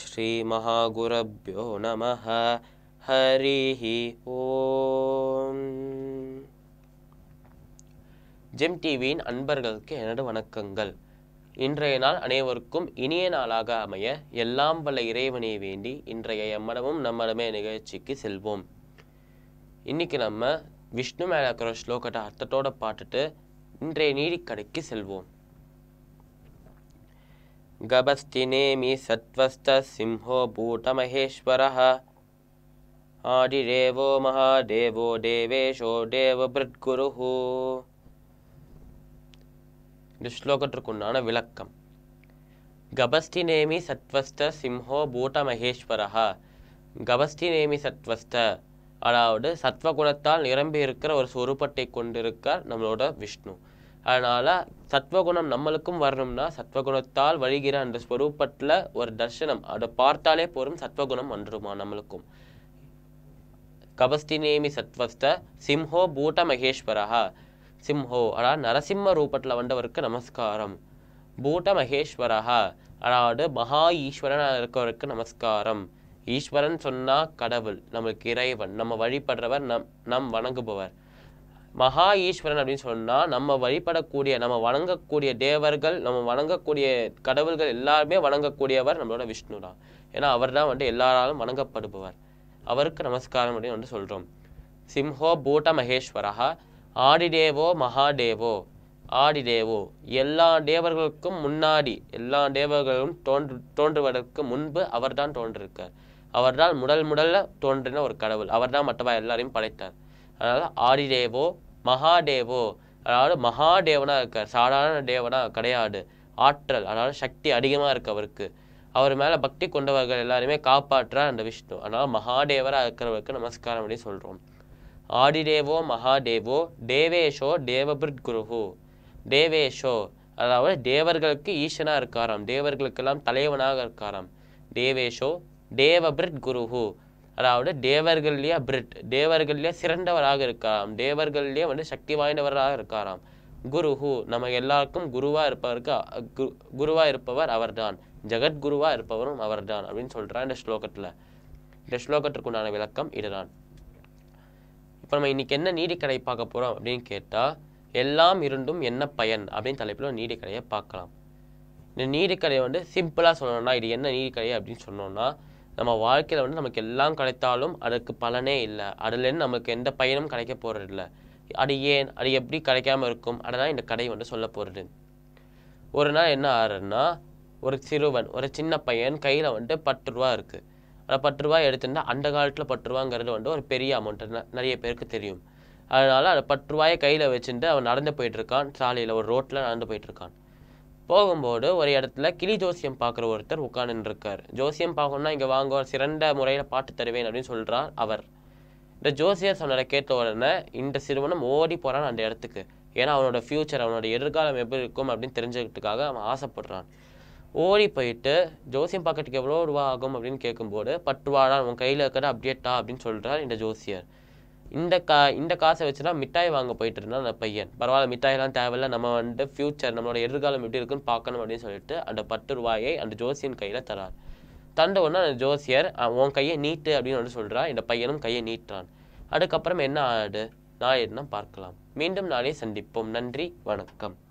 ஸ்ரீமஹாகுரப்போ நம ஹரிஹி ஓம் ஜெம் டிவியின் அன்பர்களுக்கு எனது வணக்கங்கள் இன்றைய நாள் அனைவருக்கும் இனிய நாளாக அமைய எல்லாம் வல்ல இறைவனை வேண்டி இன்றைய எம்மனமும் நம்மளமே நிகழ்ச்சிக்கு செல்வோம் இன்னைக்கு நம்ம விஷ்ணு மேலே ஸ்லோகத்தை அர்த்தத்தோடு பார்த்துட்டு இன்றைய நீதிக்கடைக்கு செல்வோம் ಗಬಸ್ತಿನೇಮಿ ಸತ್ವಸ್ತಸಿಂಹೋ ಭೂಟಮಹೇಶ್ವರಃ ಆಡಿರೇವೋ ಮಹಾದೇವೋ ದೇವೇಶೋ ದೇವಭೃದ್ಗುರು இந்த ஸ்லோகத்திற்குண்டான விளக்கம் கபஸ்தி நேமி சத்வஸ்த சிம்ஹோ பூட்ட மகேஸ்வரஹா கபஸ்தி நேமி சத்வஸ்த அதாவது சத்வகுணத்தால் நிரம்பி இருக்கிற ஒரு சொருப்பத்தை கொண்டிருக்க நம்மளோட விஷ்ணு அதனால் சத்வகுணம் நம்மளுக்கும் வரணும்னா சத்வகுணத்தால் வழிகிற அந்த ஸ்வரூபத்தில் ஒரு தர்ஷனம் அதை பார்த்தாலே போரும் சத்வகுணம் வந்துடுமா நம்மளுக்கும் கபஸ்தினேமி சத்வஸ்த சிம்ஹோ பூட்ட மகேஸ்வரா சிம்ஹோ அதாவது நரசிம்ம ரூபத்தில் வந்தவருக்கு நமஸ்காரம் பூட்ட மகேஸ்வரா அதாவது மகா ஈஸ்வரனாக இருக்கவருக்கு நமஸ்காரம் ஈஸ்வரன் சொன்னால் கடவுள் நம்மளுக்கு இறைவன் நம்ம வழிபடுறவர் நம் நம் வணங்குபவர் மகா ஈஸ்வரன் அப்படின்னு சொன்னால் நம்ம வழிபடக்கூடிய நம்ம வணங்கக்கூடிய தேவர்கள் நம்ம வணங்கக்கூடிய கடவுள்கள் எல்லாருமே வணங்கக்கூடியவர் நம்மளோட விஷ்ணு தான் ஏன்னா அவர் தான் வந்துட்டு எல்லாராலும் வணங்கப்படுபவர் அவருக்கு நமஸ்காரம் அப்படின்னு வந்து சொல்கிறோம் சிம்ஹோ பூட்ட மகேஸ்வரா ஆடிடேவோ மகாதேவோ ஆடிதேவோ எல்லா தேவர்களுக்கும் முன்னாடி எல்லா தேவர்களும் தோன்று தோன்றுவதற்கு முன்பு அவர்தான் தோன்றிருக்கார் அவர்தான் முதல் முதல்ல தோன்றின ஒரு கடவுள் அவர்தான் மற்றவா எல்லாரையும் படைத்தார் அதனால் ஆரிதேவோ மகாதேவோ அதாவது மகாதேவனாக இருக்கார் சாதாரண தேவனாக கிடையாது ஆற்றல் அதாவது சக்தி அதிகமாக இருக்கு அவருக்கு அவர் மேலே பக்தி கொண்டவர்கள் எல்லாருமே காப்பாற்றுறார் அந்த விஷ்ணு அதனால் மகாதேவராக இருக்கிறவருக்கு நமஸ்காரம் அப்படி சொல்கிறோம் ஆடிதேவோ மகாதேவோ தேவேஷோ தேவபிருத் குருஹு தேவேஷோ அதாவது தேவர்களுக்கு ஈசனாக இருக்காராம் தேவர்களுக்கெல்லாம் தலைவனாக இருக்காராம் தேவேஷோ தேவபிருத் குருஹு அதாவது தேவர்கள்லேயே பிரிட் தேவர்கள்லேயே சிறந்தவராக இருக்காராம் தேவர்கள்லேயே வந்து சக்தி வாய்ந்தவராக இருக்காராம் குருஹு நம்ம எல்லாருக்கும் குருவாக இருப்பவருக்கு குருவாக இருப்பவர் அவர்தான் ஜெகத்குருவாக இருப்பவரும் அவர்தான் அப்படின்னு சொல்கிறார் இந்த ஸ்லோகத்தில் இந்த ஸ்லோகத்திற்குண்டான விளக்கம் இதுதான் இப்போ நம்ம இன்றைக்கி என்ன நீதிக்கடை பார்க்க போகிறோம் அப்படின்னு கேட்டால் எல்லாம் இருந்தும் என்ன பயன் அப்படின்னு தலைப்பில் நீதிக்கடையை பார்க்கலாம் இந்த நீதிக்கடையை வந்து சிம்பிளாக சொல்லணும்னா இது என்ன நீதிக்கடை அப்படின்னு சொன்னோன்னா நம்ம வாழ்க்கையில் வந்து நமக்கு எல்லாம் கிடைத்தாலும் அதுக்கு பலனே இல்லை அதுலேருந்து நமக்கு எந்த பயனும் கிடைக்க போகிறது இல்லை அது ஏன் அது எப்படி கிடைக்காம இருக்கும் அதான் இந்த கதை வந்து சொல்ல போகிறது ஒரு நாள் என்ன ஆறுன்னா ஒரு சிறுவன் ஒரு சின்ன பையன் கையில் வந்துட்டு பத்து ரூபா இருக்குது அந்த பத்து ரூபா எடுத்துட்டா அந்த காலத்தில் பத்து ரூபாங்கிறது வந்து ஒரு பெரிய அமௌண்ட் நிறைய பேருக்கு தெரியும் அதனால் அந்த பத்து ரூபாயை கையில் வச்சுட்டு அவன் நடந்து போயிட்டுருக்கான் சாலையில் ஒரு ரோட்டில் நடந்து போயிட்டுருக்கான் போகும்போது ஒரு இடத்துல கிளி ஜோசியம் பார்க்குற ஒருத்தர் உட்காந்துருக்கார் ஜோசியம் பார்க்கணும்னா இங்கே வாங்க சிறந்த முறையில் பாட்டு தருவேன் அப்படின்னு சொல்கிறார் அவர் இந்த ஜோசியர் சொன்னதை கேட்ட உடனே இந்த சிறுவனம் ஓடி போகிறான் அந்த இடத்துக்கு ஏன்னா அவனோட ஃப்யூச்சர் அவனோட எதிர்காலம் எப்படி இருக்கும் அப்படின்னு தெரிஞ்சுக்கிட்டுக்காக அவன் ஆசைப்படுறான் ஓடி போயிட்டு ஜோசியம் பார்க்கறதுக்கு எவ்வளோ ரூபா ஆகும் அப்படின்னு கேட்கும்போது பட்டு ரூபா உன் கையில் இருக்கிற அப்டேட்டா அப்படின்னு சொல்கிறார் இந்த ஜோசியர் இந்த கா இந்த காசை வச்சு தான் மிட்டாய் வாங்க போயிட்டு இருந்தான் அந்த பையன் பரவாயில்ல மிட்டாயெல்லாம் தேவையில்ல நம்ம வந்து ஃப்யூச்சர் நம்மளோட எதிர்காலம் எப்படி இருக்குன்னு பார்க்கணும் அப்படின்னு சொல்லிட்டு அந்த பத்து ரூபாயை அந்த ஜோசியன் கையில் தரார் தந்த உடனே அந்த ஜோசியர் உன் கையை நீட்டு அப்படின்னு வந்து சொல்கிறா இந்த பையனும் கையை நீட்டுறான் அதுக்கப்புறம் என்ன ஆடு நான் என்ன பார்க்கலாம் மீண்டும் நாளே சந்திப்போம் நன்றி வணக்கம்